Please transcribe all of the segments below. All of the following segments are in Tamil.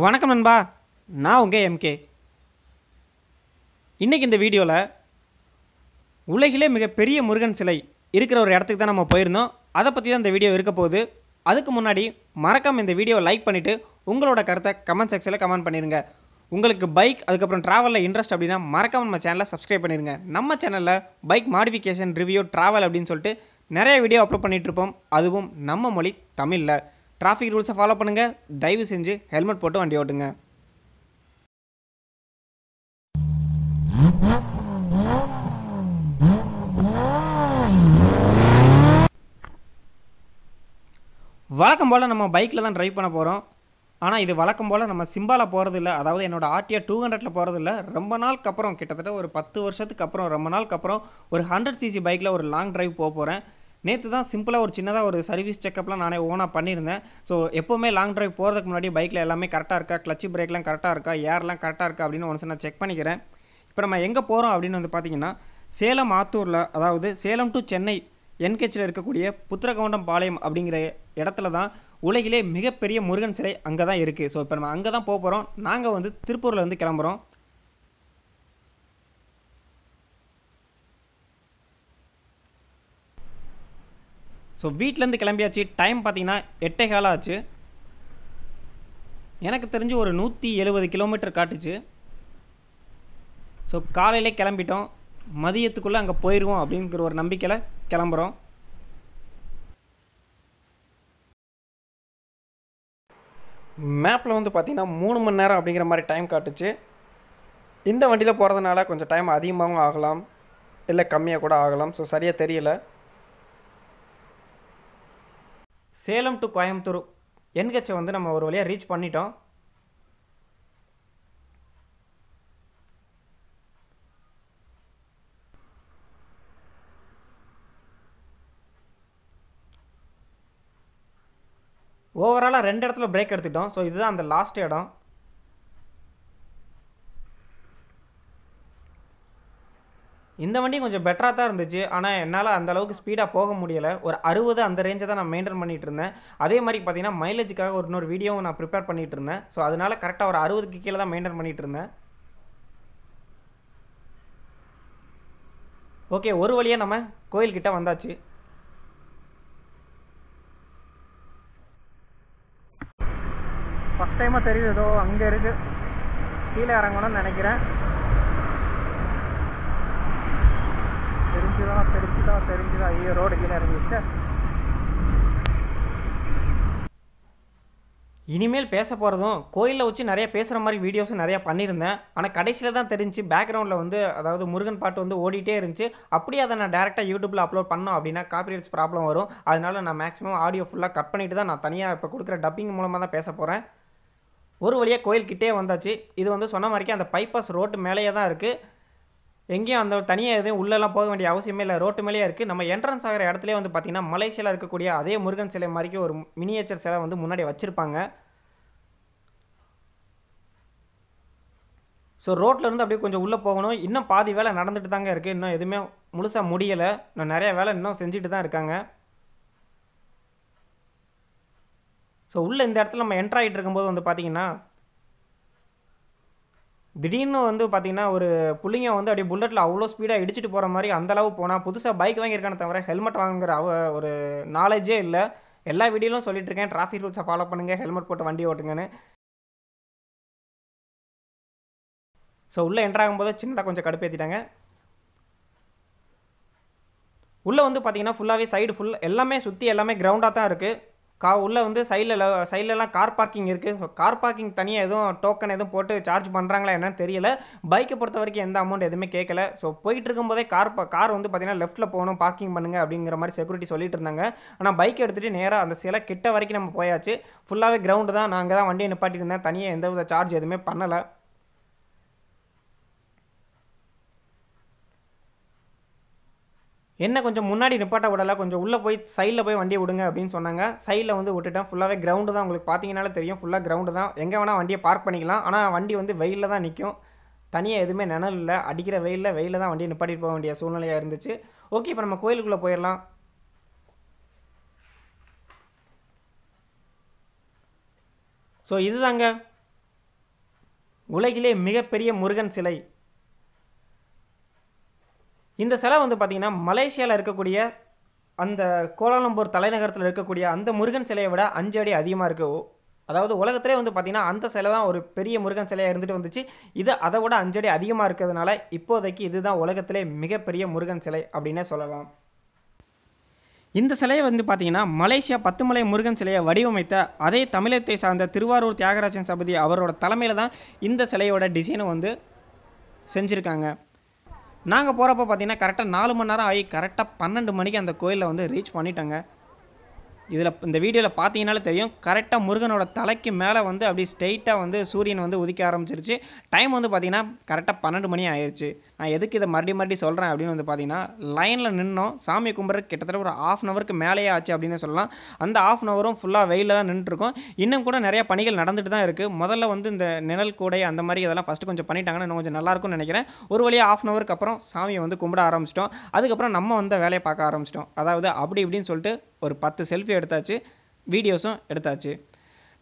வணக்கம் நண்பா நான் உங்கள் எம்கே இன்றைக்கி இந்த வீடியோவில் உலகிலே மிகப்பெரிய முருகன் சிலை இருக்கிற ஒரு இடத்துக்கு தான் நம்ம போயிருந்தோம் அதை பற்றி தான் இந்த வீடியோ இருக்க போகுது அதுக்கு முன்னாடி மறக்காமல் இந்த வீடியோவை லைக் பண்ணிவிட்டு உங்களோட கருத்தை கமெண்ட் செக்ஷனில் கமெண்ட் பண்ணிடுங்க உங்களுக்கு பைக் அதுக்கப்புறம் ட்ராவலில் இன்ட்ரெஸ்ட் அப்படின்னா மறக்காமல் நம்ம சேனலை சப்ஸ்கிரைப் பண்ணிடுங்க நம்ம சேனலில் பைக் மாடிஃபிகேஷன் ரிவ்யூ ட்ராவல் அப்படின்னு சொல்லிட்டு நிறைய வீடியோ அப்லோட் பண்ணிகிட்ருப்போம் அதுவும் நம்ம மொழி தமிழில் டிராஃபிக் ரூல்ஸை ஃபாலோ பண்ணுங்கள் தயவு செஞ்சு ஹெல்மெட் போட்டு வண்டி ஓட்டுங்க வழக்கம் போல் நம்ம பைக்கில் தான் ட்ரைவ் பண்ண போகிறோம் ஆனால் இது வழக்கம் போல் நம்ம சிம்பாவில் இல்லை அதாவது என்னோடய ஆர்டிஆ டூ ஹண்ட்ரட்ல போகிறது இல்லை ரொம்ப நாளுக்கு அப்புறம் கிட்டத்தட்ட ஒரு பத்து வருஷத்துக்கு அப்புறம் ரொம்ப நாளுக்கு அப்புறம் ஒரு ஹண்ட்ரட் சிசி பைக்கில் ஒரு லாங் ட்ரைவ் போக போகிறேன் நேற்று தான் சிம்பிளாக ஒரு சின்னதாக ஒரு சர்வீஸ் செக்கப்லாம் நானே ஓனாக பண்ணியிருந்தேன் ஸோ எப்போவுமே லாங் ட்ரைவ் போகிறதுக்கு முன்னாடி பைக்கில் எல்லாமே கரெக்டாக இருக்கா கிளச்சு பிரேக்லாம் கரெக்டாக இருக்கா ஏர்லாம் கரெக்டாக இருக்கா அப்படின்னு ஒன்ஸ் நான் செக் பண்ணிக்கிறேன் இப்போ நம்ம எங்கே போகிறோம் அப்படின்னு வந்து பார்த்தீங்கன்னா சேலம் ஆத்தூரில் அதாவது சேலம் டு சென்னை என்கேச்சில் இருக்கக்கூடிய புத்திரகவுண்டம் பாளையம் அப்படிங்கிற இடத்துல தான் உலகிலே மிகப்பெரிய முருகன் சிலை அங்கே தான் இருக்குது ஸோ இப்போ நம்ம அங்கே தான் போக போகிறோம் நாங்கள் வந்து திருப்பூர்லேருந்து கிளம்புறோம் ஸோ வீட்டிலேருந்து கிளம்பியாச்சு டைம் பார்த்திங்கன்னா எட்டே காலம் ஆச்சு எனக்கு தெரிஞ்சு ஒரு நூற்றி எழுபது கிலோமீட்டர் காட்டுச்சு ஸோ காலையிலே கிளம்பிட்டோம் மதியத்துக்குள்ளே அங்கே போயிடுவோம் அப்படிங்கிற ஒரு நம்பிக்கையில் கிளம்புறோம் மேப்பில் வந்து பார்த்திங்கன்னா மூணு மணி நேரம் அப்படிங்கிற மாதிரி டைம் காட்டுச்சு இந்த வண்டியில் போகிறதுனால கொஞ்சம் டைம் அதிகமாகவும் ஆகலாம் இல்லை கம்மியாக கூட ஆகலாம் ஸோ சரியாக தெரியல சேலம் டு கோயம்புத்தூர் என்ஹெச்சை வந்து நம்ம ஒரு வழியாக ரீச் பண்ணிட்டோம் ஓவராலாக ரெண்டு இடத்துல பிரேக் எடுத்துட்டோம் ஸோ இதுதான் அந்த லாஸ்ட் இடம் இந்த வண்டி கொஞ்சம் பெட்டராக தான் இருந்துச்சு ஆனால் என்னால் அந்த அளவுக்கு ஸ்பீடாக போக முடியலை ஒரு அறுபது அந்த ரேஞ்சை தான் நான் மெயின்டைன் பண்ணிகிட்டு இருந்தேன் அதே மாதிரி பார்த்தீங்கன்னா மைலேஜுக்காக ஒரு இன்னொரு வீடியோவும் நான் ப்ரிப்பேர் பண்ணிகிட்டு இருந்தேன் ஸோ அதனால் கரெக்டாக ஒரு அறுபதுக்கு கீழே தான் மெயின்டைன் பண்ணிகிட்டு இருந்தேன் ஓகே ஒரு வழியாக நம்ம கோயில்கிட்ட வந்தாச்சு ஃபஸ்ட் டைமாக தெரியுது ஏதோ அங்கே இருக்குது கீழே இறங்கணும்னு நினைக்கிறேன் இடம் தெரிஞ்சுதான் ஐயோ ரோடு கீழே இறங்கிடுச்சா இனிமேல் பேச போகிறதும் கோயிலில் வச்சு நிறைய பேசுகிற மாதிரி வீடியோஸும் நிறையா பண்ணியிருந்தேன் ஆனால் கடைசியில் தான் தெரிஞ்சு பேக்ரவுண்டில் வந்து அதாவது முருகன் பாட்டு வந்து ஓடிட்டே இருந்துச்சு அப்படியே அதை நான் டேரெக்டாக யூடியூப்பில் அப்லோட் பண்ணோம் அப்படின்னா காப்பிரைட்ஸ் ப்ராப்ளம் வரும் அதனால் நான் மேக்ஸிமம் ஆடியோ ஃபுல்லாக கட் பண்ணிவிட்டு தான் நான் தனியாக இப்போ கொடுக்குற டப்பிங் மூலமாக தான் பேச போகிறேன் ஒரு வழியாக கோயில்கிட்டே வந்தாச்சு இது வந்து சொன்ன மாதிரிக்கே அந்த பைபாஸ் ரோட்டு மேலேயே தான் இருக்குது எங்கேயும் அந்த தனியாக எதுவும் உள்ளெல்லாம் போக வேண்டிய அவசியமே இல்லை ரோட்டு மேலேயே இருக்குது நம்ம என்ட்ரன்ஸ் ஆகிற இடத்துலேயே வந்து பார்த்திங்கன்னா மலேசியாவில் இருக்கக்கூடிய அதே முருகன் சிலை மாதிரிக்கு ஒரு மினியேச்சர் சிலை வந்து முன்னாடி வச்சுருப்பாங்க ஸோ ரோட்லேருந்து அப்படியே கொஞ்சம் உள்ளே போகணும் இன்னும் பாதி வேலை நடந்துட்டு தாங்க இருக்குது இன்னும் எதுவுமே முழுசாக முடியலை இன்னும் நிறையா வேலை இன்னும் செஞ்சுட்டு தான் இருக்காங்க ஸோ உள்ளே இந்த இடத்துல நம்ம என்ட்ராகிட்டு இருக்கும்போது வந்து பார்த்திங்கன்னா திடீர்னு வந்து பார்த்தீங்கன்னா ஒரு புள்ளிங்க வந்து அப்படியே புல்லட்டில் அவ்வளோ ஸ்பீடாக இடிச்சிட்டு போகிற மாதிரி அந்தளவு போனால் புதுசாக பைக் வாங்கியிருக்கானே தவிர ஹெல்மெட் வாங்குற அவ ஒரு நாலேஜே இல்லை எல்லா வீடியோலும் சொல்லிட்டு இருக்கேன் டிராஃபிக் ரூல்ஸை ஃபாலோ பண்ணுங்கள் ஹெல்மெட் போட்டு வண்டி ஓட்டுங்கன்னு ஸோ உள்ளே என்ட்ராகும் போது சின்னதாக கொஞ்சம் கடுப்பேற்றிட்டாங்க உள்ளே வந்து பார்த்தீங்கன்னா ஃபுல்லாகவே சைடு ஃபுல் எல்லாமே சுற்றி எல்லாமே கிரவுண்டாக தான் இருக்குது கா உள்ளே வந்து சைடில் சைட்லலாம் கார் பார்க்கிங் இருக்குது கார் பார்க்கிங் தனியாக எதுவும் டோக்கன் எதுவும் போட்டு சார்ஜ் பண்ணுறாங்களா என்னன்னு தெரியல பைக்கை பொறுத்த வரைக்கும் எந்த அமௌண்ட் எதுவுமே கேட்கல ஸோ போயிட்டு இருக்கும்போதே கார் கார் வந்து பார்த்தீங்கன்னா லெஃப்ட்டில் போகணும் பார்க்கிங் பண்ணுங்கள் அப்படிங்கிற மாதிரி செக்யூரிட்டி சொல்லிட்டு இருந்தாங்க ஆனால் பைக் எடுத்துகிட்டு நேராக அந்த சிலை கிட்ட வரைக்கும் நம்ம போயாச்சு ஃபுல்லாகவே கிரவுண்டு தான் நாங்கள் தான் வண்டியை நிப்பாட்டியிருந்தேன் தனியாக எந்த வித சார்ஜ் எதுவுமே பண்ணலை என்ன கொஞ்சம் முன்னாடி நிப்பாட்ட விடலை கொஞ்சம் உள்ளே போய் சைடில் போய் வண்டியை விடுங்க அப்படின்னு சொன்னாங்க சைடில் வந்து விட்டுட்டேன் ஃபுல்லாகவே கிரவுண்டு தான் உங்களுக்கு பார்த்தீங்கனாலே தெரியும் ஃபுல்லாக கிரவுண்டு தான் எங்கே வேணால் வண்டியை பார்க் பண்ணிக்கலாம் ஆனால் வண்டி வந்து வெயிலில் தான் நிற்கும் தனியாக எதுவுமே நினல் இல்லை அடிக்கிற வெயிலில் வெயிலில் தான் வண்டியை நிப்பாட்டிட்டு போக வேண்டிய சூழ்நிலையாக இருந்துச்சு ஓகே இப்போ நம்ம கோயிலுக்குள்ளே போயிடலாம் ஸோ இதுதாங்க உலகிலே மிகப்பெரிய முருகன் சிலை இந்த சிலை வந்து பார்த்திங்கன்னா மலேசியாவில் இருக்கக்கூடிய அந்த கோலாலம்பூர் தலைநகரத்தில் இருக்கக்கூடிய அந்த முருகன் சிலையை விட அஞ்சு அடி அதிகமாக இருக்குது அதாவது உலகத்திலே வந்து பார்த்திங்கன்னா அந்த சிலை தான் ஒரு பெரிய முருகன் சிலையாக இருந்துட்டு வந்துச்சு இது அதை விட அஞ்சடி அதிகமாக இருக்கிறதுனால இப்போதைக்கு இதுதான் உலகத்திலே மிகப்பெரிய முருகன் சிலை அப்படின்னே சொல்லலாம் இந்த சிலையை வந்து பார்த்திங்கன்னா மலேசியா பத்துமலை முருகன் சிலையை வடிவமைத்த அதே தமிழகத்தை சார்ந்த திருவாரூர் தியாகராஜன் சபதி அவரோட தலைமையில் தான் இந்த சிலையோட டிசைனை வந்து செஞ்சுருக்காங்க நாங்கள் போகிறப்ப பார்த்தீங்கன்னா கரெக்டாக நாலு மணி நேரம் ஆகி கரெக்டாக பன்னெண்டு மணிக்கு அந்த கோயிலில் வந்து ரீச் பண்ணிட்டோங்க இதில் இந்த வீடியோவில் பார்த்தீங்கனாலே தெரியும் கரெக்டாக முருகனோட தலைக்கு மேலே வந்து அப்படி ஸ்ட்ரெயிட்டாக வந்து சூரியன் வந்து உதிக்க ஆரம்பிச்சிருச்சு டைம் வந்து பார்த்திங்கன்னா கரெக்டாக பன்னெண்டு மணி ஆயிடுச்சு நான் எதுக்கு இதை மறுபடியும் மறுபடியும் சொல்கிறேன் அப்படின்னு வந்து பார்த்திங்கன்னா லைனில் நின்னோம் சாமி கும்பிட்ற கிட்டத்தட்ட ஒரு ஆஃப் அன் ஹவருக்கு மேலேயே ஆச்சு அப்படின்னு சொல்லலாம் அந்த ஆஃப் அன் ஹவரும் ஃபுல்லாக வெயிலில் தான் நின்றுருக்கோம் இன்னும் கூட நிறையா பணிகள் நடந்துட்டு தான் இருக்குது முதல்ல வந்து இந்த நிழல் கூடை அந்த மாதிரி இதெல்லாம் ஃபஸ்ட்டு கொஞ்சம் பண்ணிட்டாங்கன்னா இன்னும் கொஞ்சம் நல்லாயிருக்கும்னு நினைக்கிறேன் ஒரு வழியாக ஆஃப் அன் ஹவருக்கு அப்புறம் சாமியை வந்து கும்பிட ஆரம்பிச்சிட்டோம் அதுக்கப்புறம் நம்ம வந்து வேலையை பார்க்க ஆரம்பிச்சிட்டோம் அதாவது அப்படி இப்படின்னு சொல்லிட்டு ஒரு பத்து செல்ஃபி எடுத்தாச்சு வீடியோஸும் எடுத்தாச்சு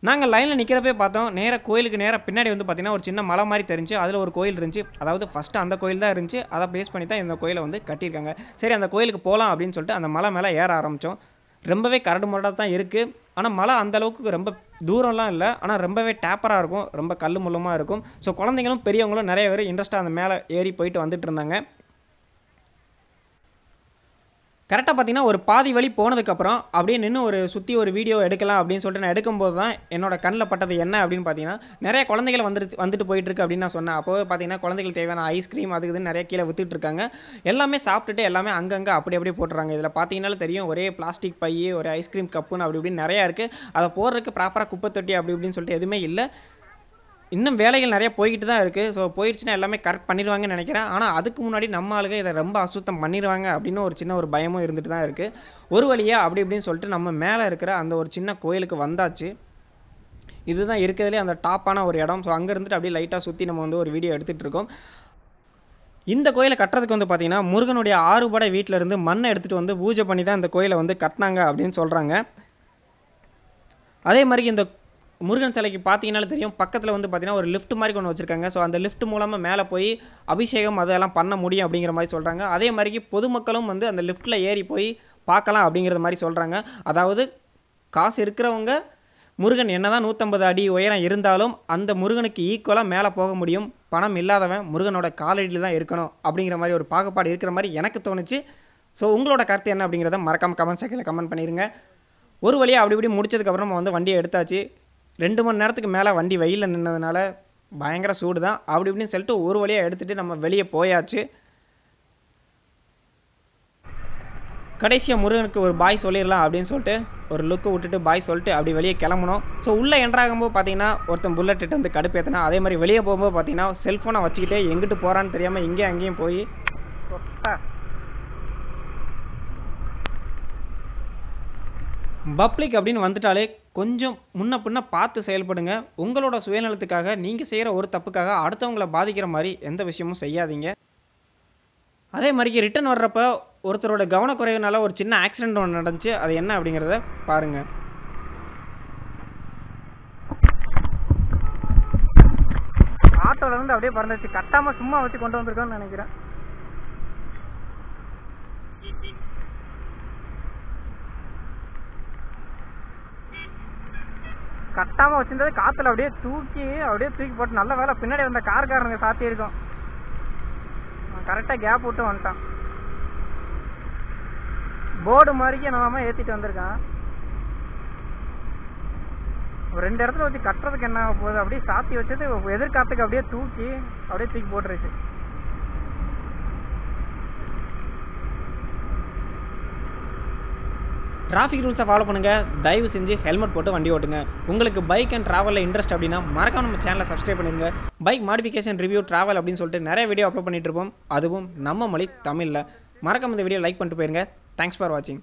நாங்கள் லைனில் நிற்கிறப்பே பார்த்தோம் நேராக கோயிலுக்கு நேராக பின்னாடி வந்து பார்த்திங்கன்னா ஒரு சின்ன மலை மாதிரி தெரிஞ்சு அதில் ஒரு கோயில் இருந்துச்சு அதாவது ஃபஸ்ட்டு அந்த கோயில் தான் இருந்துச்சு அதை பேஸ் பண்ணி தான் இந்த கோயிலை வந்து கட்டியிருக்காங்க சரி அந்த கோயிலுக்கு போகலாம் அப்படின்னு சொல்லிட்டு அந்த மலை மேலே ஏற ஆரம்பித்தோம் ரொம்பவே கரடு முரடாக தான் இருக்குது ஆனால் மலை அந்தளவுக்கு ரொம்ப தூரம்லாம் இல்லை ஆனால் ரொம்பவே டேப்பராக இருக்கும் ரொம்ப கல் முள்ளமாக இருக்கும் ஸோ குழந்தைங்களும் பெரியவங்களும் நிறைய பேர் இன்ட்ரெஸ்ட்டாக அந்த மேலே ஏறி போயிட்டு வந்துட்டு இருந்தாங்க கரெக்டாக பார்த்தீங்கன்னா ஒரு பாதி வழி போனதுக்கப்புறம் அப்படியே நின்று ஒரு சுற்றி ஒரு வீடியோ எடுக்கலாம் அப்படின்னு சொல்லிட்டு நான் எடுக்கும்போது தான் என்னோட கண்ணில் பட்டது என்ன அப்படின்னு பார்த்தீங்கன்னா நிறைய குழந்தைகள் வந்துருச்சு வந்துட்டு போயிட்டுருக்கு அப்படின்னு நான் சொன்னேன் அப்போவே பார்த்தீங்கன்னா குழந்தைகள் தேவையான ஐஸ்கிரீம் அதுக்கு நிறைய கீழே வித்துட்டு இருக்காங்க எல்லாமே சாப்பிட்டுட்டு எல்லாமே அங்கங்கே அப்படி அப்படியே போட்டுறாங்க இதில் பார்த்தீங்கன்னாலும் தெரியும் ஒரே பிளாஸ்டிக் பையே ஒரு ஐஸ்கிரீம் கப்புன்னு அப்படி இப்படின்னு நிறையா இருக்குது அதை போடுறதுக்கு ப்ராப்பராக குப்பை தொட்டி அப்படி இப்படின்னு சொல்லிட்டு எதுவுமே இல்லை இன்னும் வேலைகள் நிறைய போய்கிட்டு தான் இருக்குது ஸோ போயிடுச்சுன்னா எல்லாமே கரெக்ட் பண்ணிடுவாங்கன்னு நினைக்கிறேன் ஆனால் அதுக்கு முன்னாடி நம்ம ஆளுங்க இதை ரொம்ப அசுத்தம் பண்ணிடுவாங்க அப்படின்னு ஒரு சின்ன ஒரு பயமும் இருந்துட்டு தான் இருக்குது ஒரு வழியாக அப்படி இப்படின்னு சொல்லிட்டு நம்ம மேலே இருக்கிற அந்த ஒரு சின்ன கோயிலுக்கு வந்தாச்சு இதுதான் இருக்கிறதுலே அந்த டாப்பான ஒரு இடம் ஸோ அங்கே இருந்துட்டு அப்படியே லைட்டாக சுற்றி நம்ம வந்து ஒரு வீடியோ எடுத்துகிட்டு இருக்கோம் இந்த கோயிலை கட்டுறதுக்கு வந்து பார்த்திங்கன்னா முருகனுடைய ஆறுபடை வீட்டிலேருந்து மண்ணை எடுத்துகிட்டு வந்து பூஜை பண்ணி தான் இந்த கோயிலை வந்து கட்டினாங்க அப்படின்னு சொல்கிறாங்க அதே மாதிரி இந்த முருகன் சிலைக்கு பார்த்தீங்கனாலும் தெரியும் பக்கத்தில் வந்து பார்த்தீங்கன்னா ஒரு லிஃப்ட் மாதிரி கொண்டு வச்சிருக்காங்க ஸோ அந்த லிஃப்ட் மூலமாக மேலே போய் அபிஷேகம் அதெல்லாம் பண்ண முடியும் அப்படிங்கிற மாதிரி சொல்கிறாங்க அதே மாதிரிக்கு பொதுமக்களும் வந்து அந்த லிஃப்ட்டில் ஏறி போய் பார்க்கலாம் அப்படிங்கிறது மாதிரி சொல்கிறாங்க அதாவது காசு இருக்கிறவங்க முருகன் என்ன தான் நூற்றம்பது அடி உயரம் இருந்தாலும் அந்த முருகனுக்கு ஈக்குவலாக மேலே போக முடியும் பணம் இல்லாதவன் முருகனோட காலடியில் தான் இருக்கணும் அப்படிங்கிற மாதிரி ஒரு பாகுபாடு இருக்கிற மாதிரி எனக்கு தோணுச்சு ஸோ உங்களோட கருத்து என்ன அப்படிங்கிறத மறக்காமல் கமெண்ட் செக்ஷனில் கமெண்ட் பண்ணிடுங்க ஒரு வழியாக அப்படி இப்படி முடிச்சதுக்கப்புறம் நம்ம வந்து வண்டியை எடுத்தாச்சு ரெண்டு மணி நேரத்துக்கு மேலே வண்டி வெயிலில் நின்னதுனால பயங்கர சூடு தான் அப்படி இப்படின்னு சொல்லிட்டு ஒரு வழியாக எடுத்துகிட்டு நம்ம வெளியே போயாச்சு கடைசியாக முருகனுக்கு ஒரு பாய் சொல்லிடலாம் அப்படின்னு சொல்லிட்டு ஒரு லுக்கு விட்டுட்டு பாய் சொல்லிட்டு அப்படி வெளியே கிளம்பணும் ஸோ உள்ளே என்ட்ராகும்போது பார்த்தீங்கன்னா ஒருத்தன் புல்லட் இட்டு வந்து கடுப்பு ஏற்றினா அதே மாதிரி வெளியே போகும்போது பார்த்தீங்கன்னா செல்ஃபோனை வச்சுக்கிட்டே எங்கிட்டு போகிறான்னு தெரியாமல் இங்கேயும் அங்கேயும் போய் பப்ளிக் அப்படின்னு வந்துட்டாலே கொஞ்சம் முன்ன பின்ன பார்த்து செயல்படுங்க உங்களோட சுயநலத்துக்காக நீங்கள் செய்கிற ஒரு தப்புக்காக அடுத்தவங்களை பாதிக்கிற மாதிரி எந்த விஷயமும் செய்யாதீங்க அதே மாதிரி ரிட்டன் வர்றப்ப ஒருத்தரோட கவனக்குறைவுனால ஒரு சின்ன ஆக்சிடெண்ட் ஒன்று நடந்துச்சு அது என்ன அப்படிங்கிறத பாருங்கள் ஆட்டோலேருந்து அப்படியே பறந்துச்சு கட்டாமல் சும்மா வச்சு கொண்டு வந்திருக்கோம்னு நினைக்கிறேன் கட்டாம வச்சிருந்தது காத்துல அப்படியே தூக்கி அப்படியே தூக்கி போட்டு நல்ல வேலை பின்னாடி இருந்த கார்காரங்க சாத்தி இருக்கும் கரெக்டா கேப் விட்டு வந்துட்டான் போர்டு மாதிரிக்கே நம்ம ஏத்திட்டு வந்திருக்கான் ஒரு ரெண்டு இடத்துல வச்சு கட்டுறதுக்கு என்ன போகுது அப்படியே சாத்தி வச்சது எதிர்காத்துக்கு அப்படியே தூக்கி அப்படியே தூக்கி போட்டுருச்சு டிராஃபிக் ரூல்ஸை ஃபாலோ பண்ணுங்கள் தயவு செஞ்சு ஹெல்மெட் போட்டு வண்டி ஓட்டுங்க உங்களுக்கு பைக் அண்ட் ட்ராவலில் இன்ட்ரெஸ்ட் அப்படின்னா மறக்காம நம்ம சேனலை சப்ஸ்கிரைப் பண்ணிடுங்க பைக் மாடிஃபிகேஷன் ரிவ்யூ ட்ராவல் அப்படின்னு சொல்லிட்டு நிறைய வீடியோ அப்லோட் பண்ணிட்டு இருப்போம் அதுவும் நம்ம மொழி தமிழில் மறக்காம இந்த வீடியோ லைக் பண்ணிட்டு போயிருங்க தேங்க்ஸ் ஃபார் வாட்சிங்